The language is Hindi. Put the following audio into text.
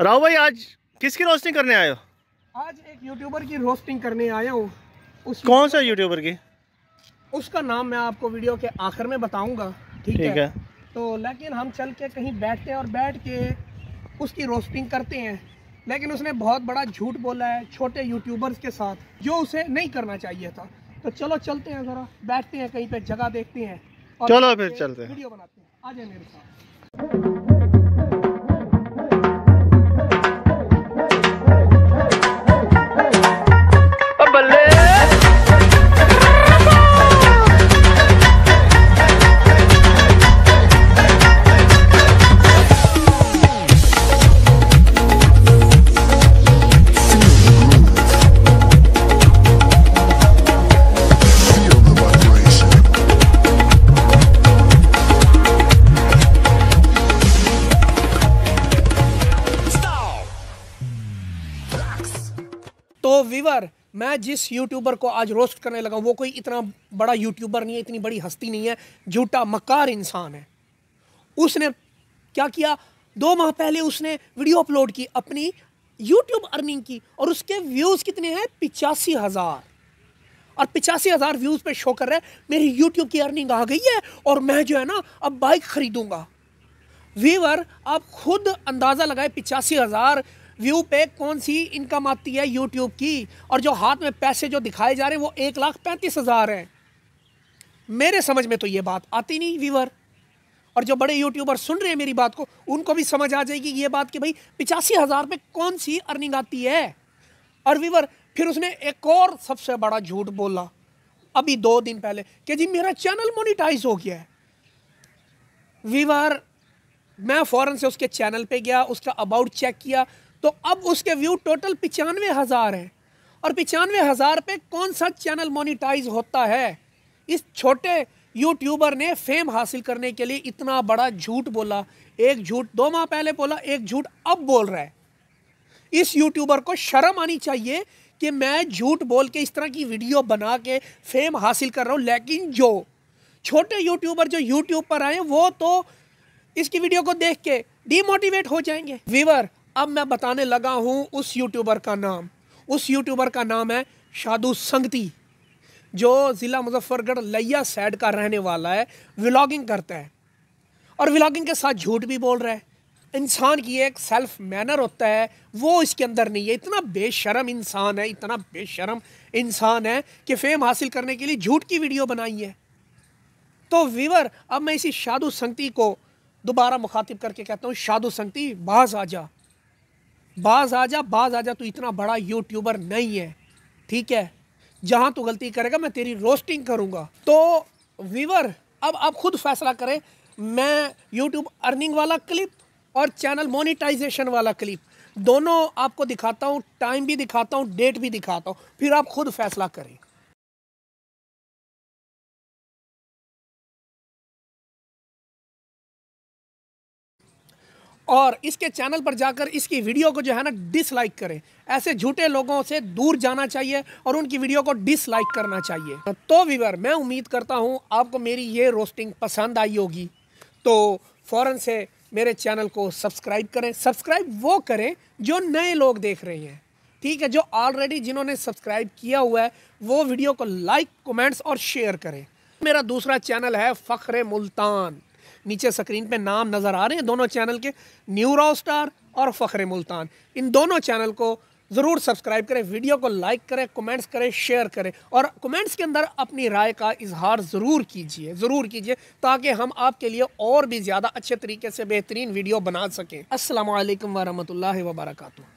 राहुल भाई आज किसकी रोस्टिंग करने आए हो आज एक यूट्यूबर की रोस्टिंग करने आया हूँ उस कौन सा यूट्यूबर की उसका नाम मैं आपको वीडियो के आखिर में बताऊंगा ठीक है।, है तो लेकिन हम चल के कहीं बैठते हैं और बैठ के उसकी रोस्टिंग करते हैं लेकिन उसने बहुत बड़ा झूठ बोला है छोटे यूट्यूबर्स के साथ जो उसे नहीं करना चाहिए था तो चलो चलते हैं ज़रा बैठते हैं कहीं पे जगह देखते हैं और चलो फिर चलते हैं वीडियो बनाते हैं आ जाए मेरे साथ वीवर मैं जिस यूट्यूबर को आज रोस्ट करने लगा वो कोई इतना बड़ा यूट्यूबर नहीं है इतनी बड़ी हस्ती नहीं है झूठा मकार इंसान है उसने क्या किया दो माह पहले उसने वीडियो अपलोड की अपनी यूट्यूब अर्निंग की और उसके व्यूज़ कितने हैं पिचासी हज़ार और पिचासी हज़ार व्यूज़ पे शो कर रहा है मेरी यूट्यूब की अर्निंग आ गई है और मैं जो है ना अब बाइक खरीदूंगा वीवर आप खुद अंदाज़ा लगाए पिचासी हज़ार व्यू पे कौन सी इनकम आती है यूट्यूब की और जो हाथ में पैसे जो दिखाए जा रहे हैं वो एक लाख पैंतीस हज़ार हैं मेरे समझ में तो ये बात आती नहीं व्यूवर और जो बड़े यूट्यूबर सुन रहे हैं मेरी बात को उनको भी समझ आ जाएगी ये बात कि भाई पिचासी हज़ार में कौन सी अर्निंग आती है और व्यूवर फिर उसने एक और सबसे बड़ा झूठ बोला अभी दो दिन पहले कि जी मेरा चैनल मोनिटाइज हो गया है वीवर मैं फ़ौरन से उसके चैनल पे गया उसका अबाउट चेक किया तो अब उसके व्यू टोटल पचानवे हज़ार हैं और पचानवे हज़ार पे कौन सा चैनल मोनिटाइज होता है इस छोटे यूट्यूबर ने फेम हासिल करने के लिए इतना बड़ा झूठ बोला एक झूठ दो माह पहले बोला एक झूठ अब बोल रहा है इस यूट्यूबर को शर्म आनी चाहिए कि मैं झूठ बोल के इस तरह की वीडियो बना के फेम हासिल कर रहा हूँ लेकिन जो छोटे यूट्यूबर जो यूट्यूब पर आए वो तो इसकी वीडियो को देख के डीमोटिवेट हो जाएंगे व्यूवर अब मैं बताने लगा हूँ उस यूट्यूबर का नाम उस यूट्यूबर का नाम है शादु संगती जो ज़िला मुजफ्फरगढ़ लैया सैड का रहने वाला है व्लागिंग करता है और व्लागिंग के साथ झूठ भी बोल रहा है इंसान की एक सेल्फ मैनर होता है वो इसके अंदर नहीं है इतना बेशरम इंसान है इतना बेशरम इंसान है कि फेम हासिल करने के लिए झूठ की वीडियो बनाई है तो वीवर अब मैं इसी शादु संगति को दोबारा मुखातिब करके कहता हूँ शादु संगति बाज आ जा बाज आ जा बाज आ जा तू इतना बड़ा यूट्यूबर नहीं है ठीक है जहाँ तू गलती करेगा मैं तेरी रोस्टिंग करूँगा तो वीवर अब आप खुद फैसला करें मैं यूट्यूब अर्निंग वाला क्लिप और चैनल मोनिटाइजेशन वाला क्लिप दोनों आपको दिखाता हूँ टाइम भी दिखाता हूँ डेट भी दिखाता हूँ फिर आप खुद फैसला करें और इसके चैनल पर जाकर इसकी वीडियो को जो है ना डिसलाइक करें ऐसे झूठे लोगों से दूर जाना चाहिए और उनकी वीडियो को डिसलाइक करना चाहिए तो वीवर मैं उम्मीद करता हूँ आपको मेरी ये रोस्टिंग पसंद आई होगी तो फ़ौर से मेरे चैनल को सब्सक्राइब करें सब्सक्राइब वो करें जो नए लोग देख रहे हैं ठीक है जो ऑलरेडी जिन्होंने सब्सक्राइब किया हुआ है वो वीडियो को लाइक कमेंट्स और शेयर करें मेरा दूसरा चैनल है फ़ख्र मुल्तान नीचे स्क्रीन पे नाम नज़र आ रहे हैं दोनों चैनल के न्यू रॉ स्टार और फ़खर मुल्तान इन दोनों चैनल को ज़रूर सब्सक्राइब करें वीडियो को लाइक करें कमेंट्स करें शेयर करें और कमेंट्स के अंदर अपनी राय का इजहार ज़रूर कीजिए ज़रूर कीजिए ताकि हम आपके लिए और भी ज़्यादा अच्छे तरीके से बेहतरीन वीडियो बना सकें असल वरहमल वर्का